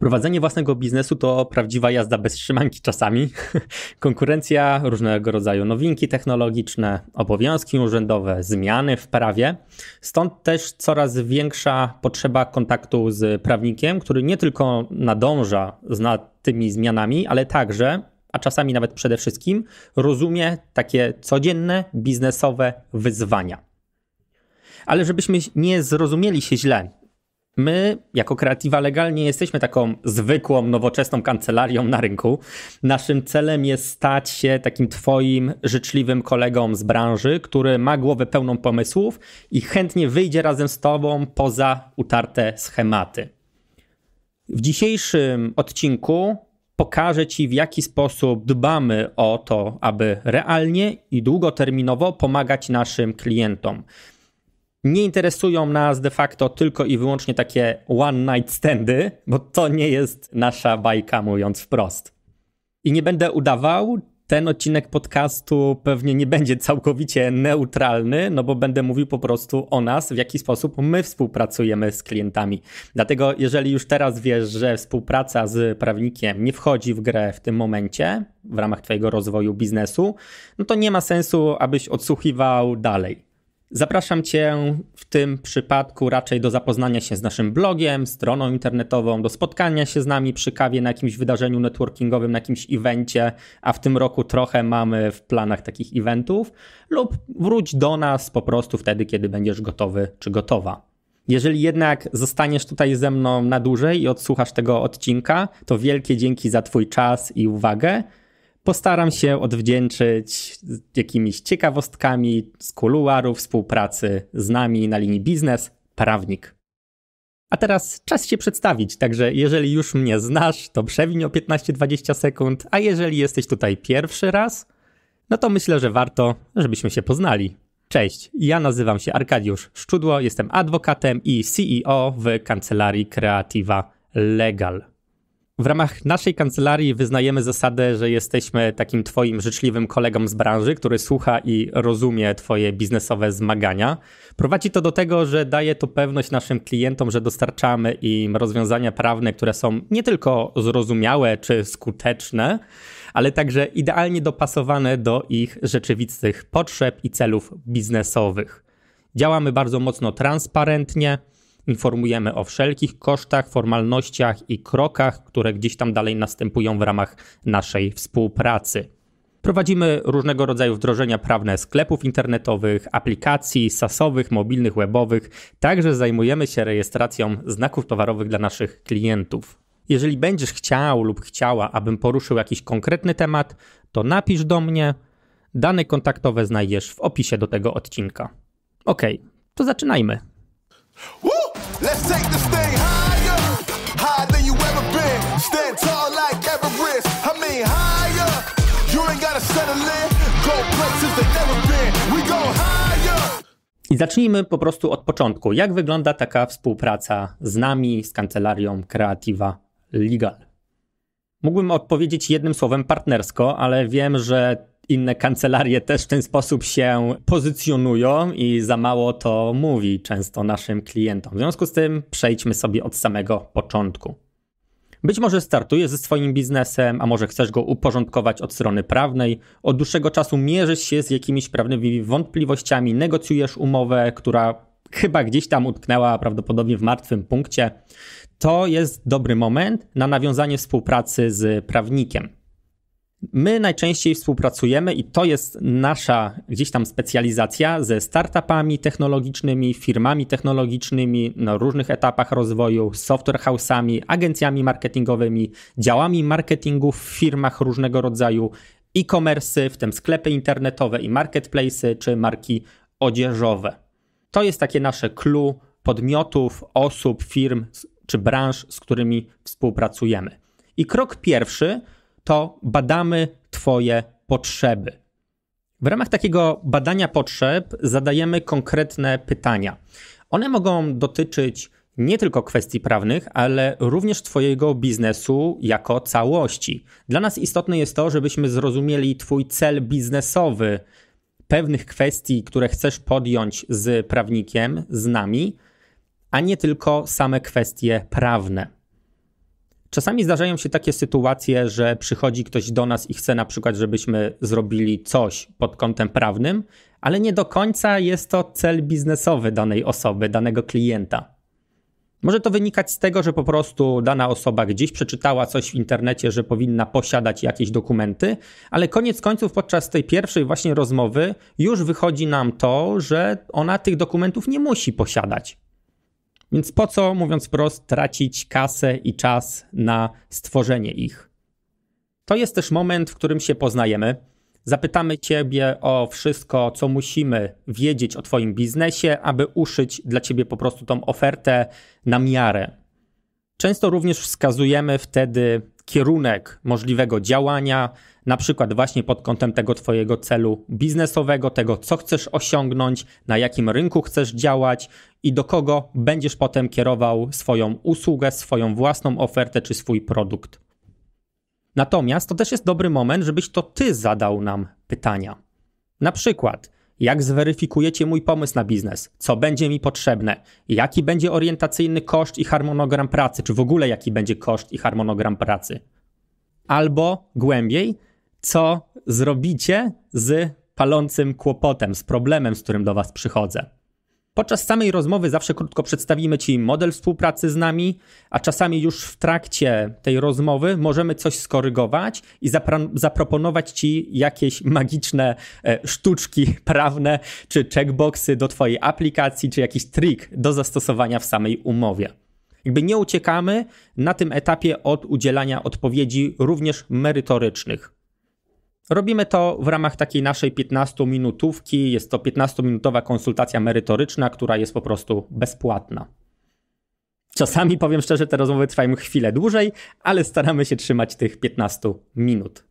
Prowadzenie własnego biznesu to prawdziwa jazda bez trzymanki czasami. Konkurencja, różnego rodzaju nowinki technologiczne, obowiązki urzędowe, zmiany w prawie. Stąd też coraz większa potrzeba kontaktu z prawnikiem, który nie tylko nadąża nad tymi zmianami, ale także, a czasami nawet przede wszystkim, rozumie takie codzienne biznesowe wyzwania. Ale żebyśmy nie zrozumieli się źle, My, jako kreatywa legal, nie jesteśmy taką zwykłą, nowoczesną kancelarią na rynku. Naszym celem jest stać się takim Twoim życzliwym kolegą z branży, który ma głowę pełną pomysłów i chętnie wyjdzie razem z Tobą poza utarte schematy. W dzisiejszym odcinku pokażę Ci, w jaki sposób dbamy o to, aby realnie i długoterminowo pomagać naszym klientom. Nie interesują nas de facto tylko i wyłącznie takie one night standy, bo to nie jest nasza bajka, mówiąc wprost. I nie będę udawał, ten odcinek podcastu pewnie nie będzie całkowicie neutralny, no bo będę mówił po prostu o nas, w jaki sposób my współpracujemy z klientami. Dlatego, jeżeli już teraz wiesz, że współpraca z prawnikiem nie wchodzi w grę w tym momencie w ramach Twojego rozwoju biznesu, no to nie ma sensu, abyś odsłuchiwał dalej. Zapraszam Cię w tym przypadku raczej do zapoznania się z naszym blogiem, stroną internetową, do spotkania się z nami przy kawie na jakimś wydarzeniu networkingowym, na jakimś evencie, a w tym roku trochę mamy w planach takich eventów, lub wróć do nas po prostu wtedy, kiedy będziesz gotowy czy gotowa. Jeżeli jednak zostaniesz tutaj ze mną na dłużej i odsłuchasz tego odcinka, to wielkie dzięki za Twój czas i uwagę. Postaram się odwdzięczyć jakimiś ciekawostkami z kuluarów współpracy z nami na linii biznes, prawnik. A teraz czas się przedstawić, także jeżeli już mnie znasz, to przewiń o 15-20 sekund, a jeżeli jesteś tutaj pierwszy raz, no to myślę, że warto, żebyśmy się poznali. Cześć, ja nazywam się Arkadiusz Szczudło, jestem adwokatem i CEO w kancelarii Kreatywa Legal w ramach naszej kancelarii wyznajemy zasadę, że jesteśmy takim Twoim życzliwym kolegą z branży, który słucha i rozumie Twoje biznesowe zmagania. Prowadzi to do tego, że daje to pewność naszym klientom, że dostarczamy im rozwiązania prawne, które są nie tylko zrozumiałe czy skuteczne, ale także idealnie dopasowane do ich rzeczywistych potrzeb i celów biznesowych. Działamy bardzo mocno transparentnie informujemy o wszelkich kosztach, formalnościach i krokach, które gdzieś tam dalej następują w ramach naszej współpracy. Prowadzimy różnego rodzaju wdrożenia prawne sklepów internetowych, aplikacji sasowych, mobilnych, webowych. Także zajmujemy się rejestracją znaków towarowych dla naszych klientów. Jeżeli będziesz chciał lub chciała, abym poruszył jakiś konkretny temat, to napisz do mnie. Dane kontaktowe znajdziesz w opisie do tego odcinka. Ok, to zaczynajmy. Woo! Let's take this thing higher, higher than you ever been. Stand tall like Everest. I mean higher. You ain't gotta settle in. Go places they never been. We go higher. I zacznijmy po prostu od początku. Jak wygląda taka współpraca z nami, z kancelarią Kreatywa Legal? Mógłbym odpowiedzieć jednym słowem partnersko, ale wiem, że inne kancelarie też w ten sposób się pozycjonują i za mało to mówi często naszym klientom. W związku z tym przejdźmy sobie od samego początku. Być może startujesz ze swoim biznesem, a może chcesz go uporządkować od strony prawnej. Od dłuższego czasu mierzysz się z jakimiś prawnymi wątpliwościami, negocjujesz umowę, która chyba gdzieś tam utknęła, prawdopodobnie w martwym punkcie. To jest dobry moment na nawiązanie współpracy z prawnikiem. My najczęściej współpracujemy i to jest nasza gdzieś tam specjalizacja ze startupami technologicznymi, firmami technologicznymi na różnych etapach rozwoju, software house'ami, agencjami marketingowymi, działami marketingu w firmach różnego rodzaju, e-commerce, w tym sklepy internetowe i marketplace czy marki odzieżowe. To jest takie nasze clue podmiotów, osób, firm czy branż, z którymi współpracujemy. I krok pierwszy – to badamy Twoje potrzeby. W ramach takiego badania potrzeb zadajemy konkretne pytania. One mogą dotyczyć nie tylko kwestii prawnych, ale również Twojego biznesu jako całości. Dla nas istotne jest to, żebyśmy zrozumieli Twój cel biznesowy, pewnych kwestii, które chcesz podjąć z prawnikiem, z nami, a nie tylko same kwestie prawne. Czasami zdarzają się takie sytuacje, że przychodzi ktoś do nas i chce na przykład, żebyśmy zrobili coś pod kątem prawnym, ale nie do końca jest to cel biznesowy danej osoby, danego klienta. Może to wynikać z tego, że po prostu dana osoba gdzieś przeczytała coś w internecie, że powinna posiadać jakieś dokumenty, ale koniec końców podczas tej pierwszej właśnie rozmowy już wychodzi nam to, że ona tych dokumentów nie musi posiadać. Więc po co, mówiąc wprost, tracić kasę i czas na stworzenie ich? To jest też moment, w którym się poznajemy. Zapytamy Ciebie o wszystko, co musimy wiedzieć o Twoim biznesie, aby uszyć dla Ciebie po prostu tą ofertę na miarę. Często również wskazujemy wtedy kierunek możliwego działania, na przykład właśnie pod kątem tego Twojego celu biznesowego, tego co chcesz osiągnąć, na jakim rynku chcesz działać i do kogo będziesz potem kierował swoją usługę, swoją własną ofertę czy swój produkt. Natomiast to też jest dobry moment, żebyś to Ty zadał nam pytania. Na przykład, jak zweryfikujecie mój pomysł na biznes, co będzie mi potrzebne, jaki będzie orientacyjny koszt i harmonogram pracy, czy w ogóle jaki będzie koszt i harmonogram pracy. Albo głębiej, co zrobicie z palącym kłopotem, z problemem, z którym do Was przychodzę. Podczas samej rozmowy zawsze krótko przedstawimy Ci model współpracy z nami, a czasami już w trakcie tej rozmowy możemy coś skorygować i zaproponować Ci jakieś magiczne e, sztuczki prawne, czy checkboxy do Twojej aplikacji, czy jakiś trik do zastosowania w samej umowie. Jakby nie uciekamy na tym etapie od udzielania odpowiedzi również merytorycznych. Robimy to w ramach takiej naszej 15-minutówki. Jest to 15-minutowa konsultacja merytoryczna, która jest po prostu bezpłatna. Czasami, powiem szczerze, te rozmowy trwają chwilę dłużej, ale staramy się trzymać tych 15 minut.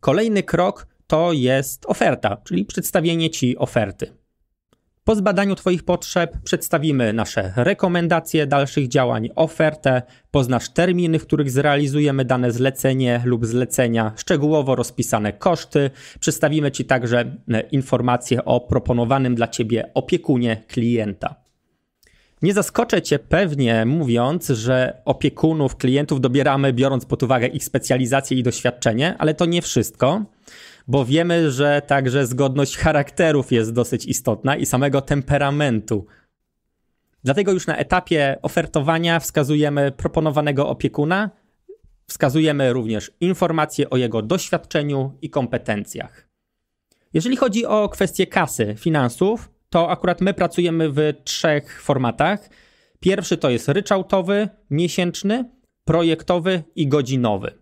Kolejny krok to jest oferta, czyli przedstawienie Ci oferty. Po zbadaniu Twoich potrzeb przedstawimy nasze rekomendacje dalszych działań, ofertę, poznasz terminy, w których zrealizujemy dane zlecenie lub zlecenia, szczegółowo rozpisane koszty. Przedstawimy Ci także e, informacje o proponowanym dla Ciebie opiekunie klienta. Nie zaskoczę Cię pewnie mówiąc, że opiekunów klientów dobieramy biorąc pod uwagę ich specjalizację i doświadczenie, ale to nie wszystko bo wiemy, że także zgodność charakterów jest dosyć istotna i samego temperamentu. Dlatego już na etapie ofertowania wskazujemy proponowanego opiekuna, wskazujemy również informacje o jego doświadczeniu i kompetencjach. Jeżeli chodzi o kwestie kasy, finansów, to akurat my pracujemy w trzech formatach. Pierwszy to jest ryczałtowy, miesięczny, projektowy i godzinowy.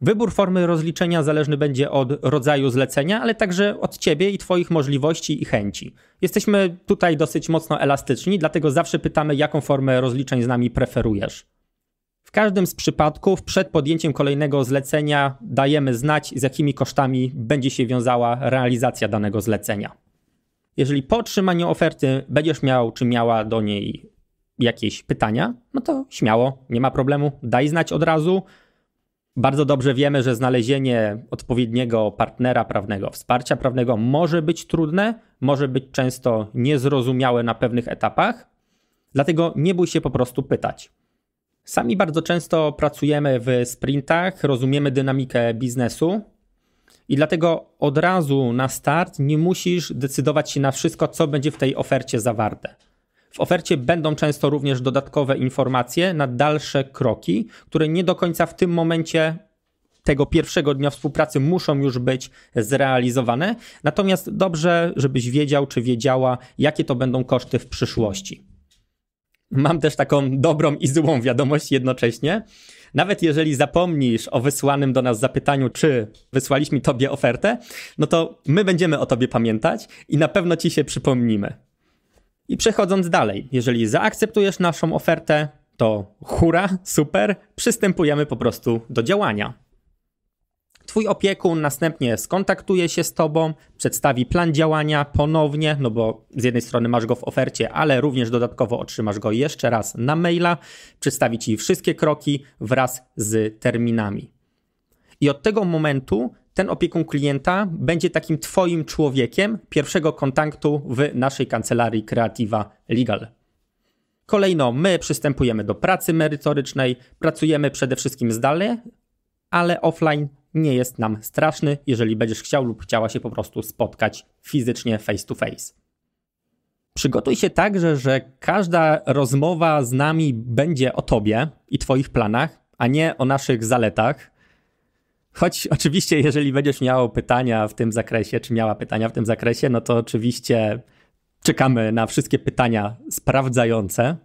Wybór formy rozliczenia zależny będzie od rodzaju zlecenia, ale także od ciebie i twoich możliwości i chęci. Jesteśmy tutaj dosyć mocno elastyczni, dlatego zawsze pytamy, jaką formę rozliczeń z nami preferujesz. W każdym z przypadków przed podjęciem kolejnego zlecenia dajemy znać, z jakimi kosztami będzie się wiązała realizacja danego zlecenia. Jeżeli po otrzymaniu oferty będziesz miał czy miała do niej jakieś pytania, no to śmiało, nie ma problemu, daj znać od razu. Bardzo dobrze wiemy, że znalezienie odpowiedniego partnera prawnego, wsparcia prawnego może być trudne, może być często niezrozumiałe na pewnych etapach, dlatego nie bój się po prostu pytać. Sami bardzo często pracujemy w sprintach, rozumiemy dynamikę biznesu i dlatego od razu na start nie musisz decydować się na wszystko, co będzie w tej ofercie zawarte. W ofercie będą często również dodatkowe informacje na dalsze kroki, które nie do końca w tym momencie tego pierwszego dnia współpracy muszą już być zrealizowane. Natomiast dobrze, żebyś wiedział czy wiedziała, jakie to będą koszty w przyszłości. Mam też taką dobrą i złą wiadomość jednocześnie. Nawet jeżeli zapomnisz o wysłanym do nas zapytaniu, czy wysłaliśmy Tobie ofertę, no to my będziemy o Tobie pamiętać i na pewno Ci się przypomnimy. I przechodząc dalej, jeżeli zaakceptujesz naszą ofertę, to hura, super, przystępujemy po prostu do działania. Twój opiekun następnie skontaktuje się z Tobą, przedstawi plan działania ponownie, no bo z jednej strony masz go w ofercie, ale również dodatkowo otrzymasz go jeszcze raz na maila, przedstawi Ci wszystkie kroki wraz z terminami. I od tego momentu ten opiekun klienta będzie takim Twoim człowiekiem pierwszego kontaktu w naszej kancelarii Kreativa Legal. Kolejno, my przystępujemy do pracy merytorycznej, pracujemy przede wszystkim zdalnie, ale offline nie jest nam straszny, jeżeli będziesz chciał lub chciała się po prostu spotkać fizycznie face to face. Przygotuj się także, że każda rozmowa z nami będzie o tobie i twoich planach, a nie o naszych zaletach. Choć oczywiście, jeżeli będziesz miał pytania w tym zakresie, czy miała pytania w tym zakresie, no to oczywiście czekamy na wszystkie pytania sprawdzające.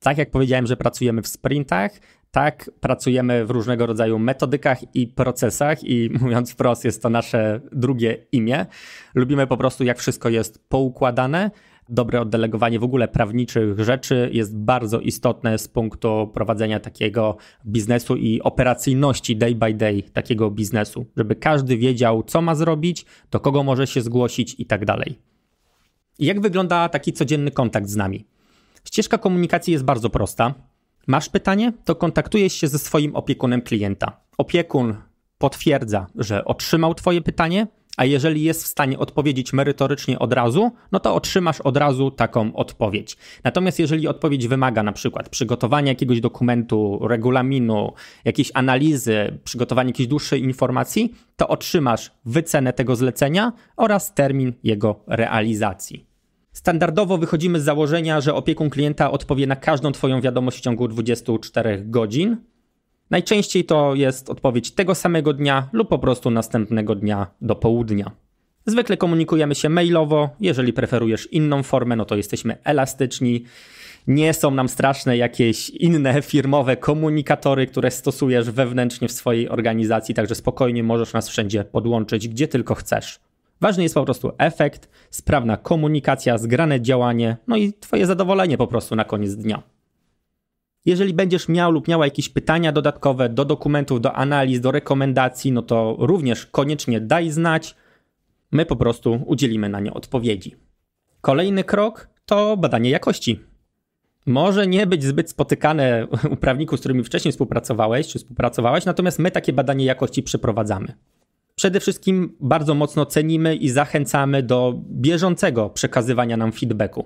Tak jak powiedziałem, że pracujemy w sprintach, tak pracujemy w różnego rodzaju metodykach i procesach, i mówiąc wprost, jest to nasze drugie imię. Lubimy po prostu, jak wszystko jest poukładane dobre oddelegowanie w ogóle prawniczych rzeczy jest bardzo istotne z punktu prowadzenia takiego biznesu i operacyjności day by day takiego biznesu, żeby każdy wiedział, co ma zrobić, do kogo może się zgłosić i tak dalej. Jak wygląda taki codzienny kontakt z nami? Ścieżka komunikacji jest bardzo prosta. Masz pytanie, to kontaktujesz się ze swoim opiekunem klienta. Opiekun potwierdza, że otrzymał Twoje pytanie, a jeżeli jest w stanie odpowiedzieć merytorycznie od razu, no to otrzymasz od razu taką odpowiedź. Natomiast jeżeli odpowiedź wymaga na przykład przygotowania jakiegoś dokumentu, regulaminu, jakiejś analizy, przygotowania jakiejś dłuższej informacji, to otrzymasz wycenę tego zlecenia oraz termin jego realizacji. Standardowo wychodzimy z założenia, że opiekun klienta odpowie na każdą Twoją wiadomość w ciągu 24 godzin. Najczęściej to jest odpowiedź tego samego dnia lub po prostu następnego dnia do południa. Zwykle komunikujemy się mailowo. Jeżeli preferujesz inną formę, no to jesteśmy elastyczni. Nie są nam straszne jakieś inne firmowe komunikatory, które stosujesz wewnętrznie w swojej organizacji, także spokojnie możesz nas wszędzie podłączyć, gdzie tylko chcesz. Ważny jest po prostu efekt, sprawna komunikacja, zgrane działanie, no i Twoje zadowolenie po prostu na koniec dnia. Jeżeli będziesz miał lub miała jakieś pytania dodatkowe do dokumentów, do analiz, do rekomendacji, no to również koniecznie daj znać. My po prostu udzielimy na nie odpowiedzi. Kolejny krok to badanie jakości. Może nie być zbyt spotykane u prawników, z którymi wcześniej współpracowałeś czy współpracowałaś, natomiast my takie badanie jakości przeprowadzamy. Przede wszystkim bardzo mocno cenimy i zachęcamy do bieżącego przekazywania nam feedbacku.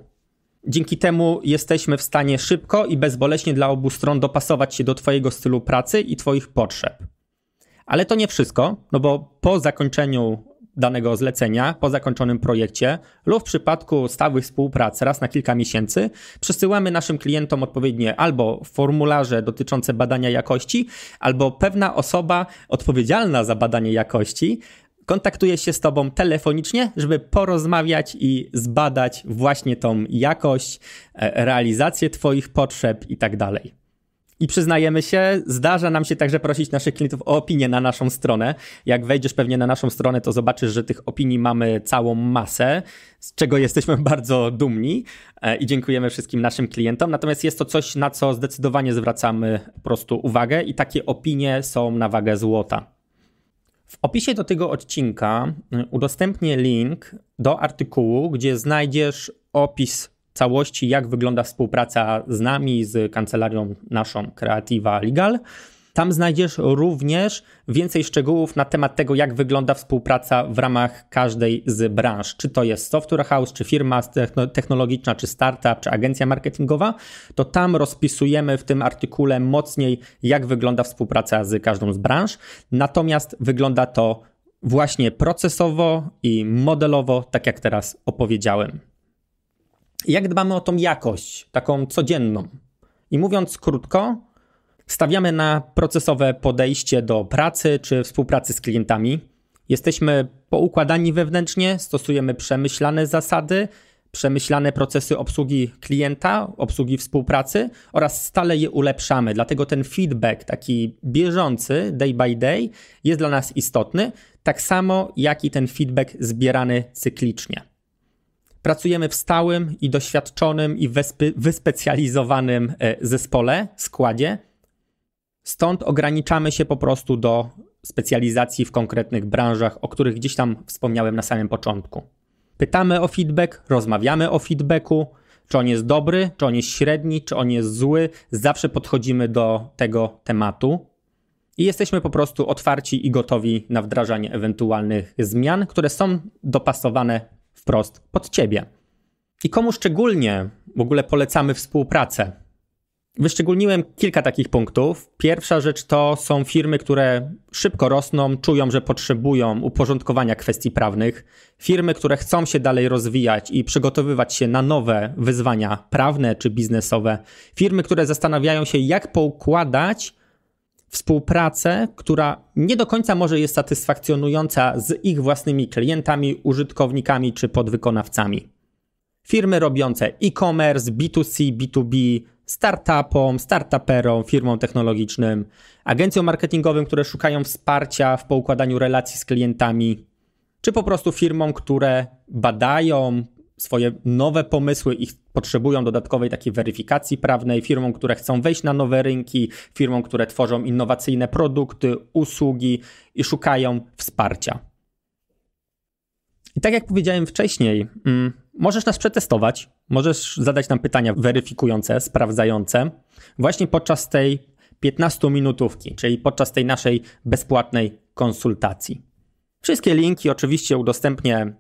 Dzięki temu jesteśmy w stanie szybko i bezboleśnie dla obu stron dopasować się do Twojego stylu pracy i Twoich potrzeb. Ale to nie wszystko, no bo po zakończeniu danego zlecenia, po zakończonym projekcie lub w przypadku stałych współprac raz na kilka miesięcy, przesyłamy naszym klientom odpowiednie albo formularze dotyczące badania jakości, albo pewna osoba odpowiedzialna za badanie jakości kontaktuje się z Tobą telefonicznie, żeby porozmawiać i zbadać właśnie tą jakość, e, realizację Twoich potrzeb i tak dalej. I przyznajemy się, zdarza nam się także prosić naszych klientów o opinię na naszą stronę. Jak wejdziesz pewnie na naszą stronę, to zobaczysz, że tych opinii mamy całą masę, z czego jesteśmy bardzo dumni e, i dziękujemy wszystkim naszym klientom. Natomiast jest to coś, na co zdecydowanie zwracamy po prostu uwagę i takie opinie są na wagę złota. W opisie do tego odcinka y, udostępnię link do artykułu, gdzie znajdziesz opis całości, jak wygląda współpraca z nami, z kancelarią naszą Kreatywa Legal tam znajdziesz również więcej szczegółów na temat tego, jak wygląda współpraca w ramach każdej z branż. Czy to jest software house, czy firma technologiczna, czy startup, czy agencja marketingowa, to tam rozpisujemy w tym artykule mocniej, jak wygląda współpraca z każdą z branż. Natomiast wygląda to właśnie procesowo i modelowo, tak jak teraz opowiedziałem. Jak dbamy o tą jakość, taką codzienną? I mówiąc krótko, Stawiamy na procesowe podejście do pracy czy współpracy z klientami. Jesteśmy poukładani wewnętrznie, stosujemy przemyślane zasady, przemyślane procesy obsługi klienta, obsługi współpracy oraz stale je ulepszamy. Dlatego ten feedback taki bieżący, day by day, jest dla nas istotny, tak samo jak i ten feedback zbierany cyklicznie. Pracujemy w stałym i doświadczonym i wyspecjalizowanym e, zespole, składzie Stąd ograniczamy się po prostu do specjalizacji w konkretnych branżach, o których gdzieś tam wspomniałem na samym początku. Pytamy o feedback, rozmawiamy o feedbacku, czy on jest dobry, czy on jest średni, czy on jest zły. Zawsze podchodzimy do tego tematu i jesteśmy po prostu otwarci i gotowi na wdrażanie ewentualnych zmian, które są dopasowane wprost pod ciebie. I komu szczególnie w ogóle polecamy współpracę? Wyszczególniłem kilka takich punktów. Pierwsza rzecz to są firmy, które szybko rosną, czują, że potrzebują uporządkowania kwestii prawnych. Firmy, które chcą się dalej rozwijać i przygotowywać się na nowe wyzwania prawne czy biznesowe. Firmy, które zastanawiają się, jak poukładać współpracę, która nie do końca może jest satysfakcjonująca z ich własnymi klientami, użytkownikami czy podwykonawcami. Firmy robiące e-commerce, B2C, B2B, startupom, startuperom, firmom technologicznym, agencjom marketingowym, które szukają wsparcia w poukładaniu relacji z klientami, czy po prostu firmom, które badają swoje nowe pomysły i potrzebują dodatkowej takiej weryfikacji prawnej, firmom, które chcą wejść na nowe rynki, firmom, które tworzą innowacyjne produkty, usługi i szukają wsparcia. I tak jak powiedziałem wcześniej, mm, możesz nas przetestować, Możesz zadać nam pytania weryfikujące, sprawdzające właśnie podczas tej 15-minutówki, czyli podczas tej naszej bezpłatnej konsultacji. Wszystkie linki oczywiście udostępnię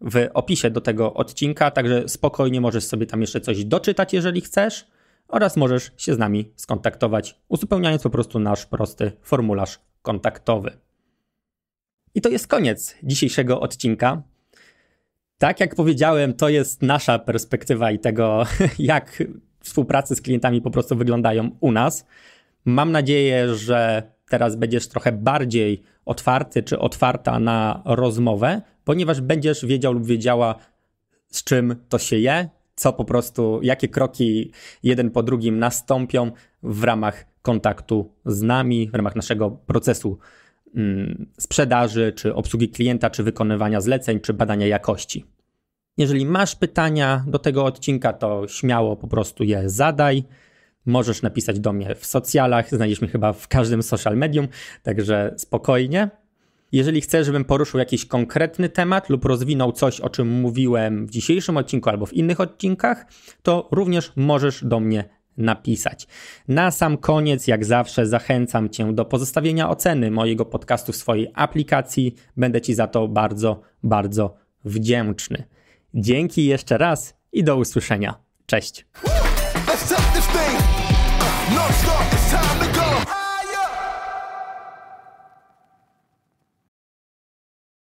w opisie do tego odcinka, także spokojnie możesz sobie tam jeszcze coś doczytać, jeżeli chcesz, oraz możesz się z nami skontaktować, uzupełniając po prostu nasz prosty formularz kontaktowy. I to jest koniec dzisiejszego odcinka. Tak jak powiedziałem, to jest nasza perspektywa i tego, jak współpracy z klientami po prostu wyglądają u nas. Mam nadzieję, że teraz będziesz trochę bardziej otwarty czy otwarta na rozmowę, ponieważ będziesz wiedział lub wiedziała, z czym to się je, co po prostu, jakie kroki jeden po drugim nastąpią w ramach kontaktu z nami, w ramach naszego procesu Mm, sprzedaży, czy obsługi klienta, czy wykonywania zleceń, czy badania jakości. Jeżeli masz pytania do tego odcinka, to śmiało po prostu je zadaj. Możesz napisać do mnie w socjalach, znajdziesz mnie chyba w każdym social medium, także spokojnie. Jeżeli chcesz, żebym poruszył jakiś konkretny temat lub rozwinął coś, o czym mówiłem w dzisiejszym odcinku albo w innych odcinkach, to również możesz do mnie napisać. Na sam koniec, jak zawsze, zachęcam Cię do pozostawienia oceny mojego podcastu w swojej aplikacji. Będę Ci za to bardzo, bardzo wdzięczny. Dzięki jeszcze raz i do usłyszenia. Cześć.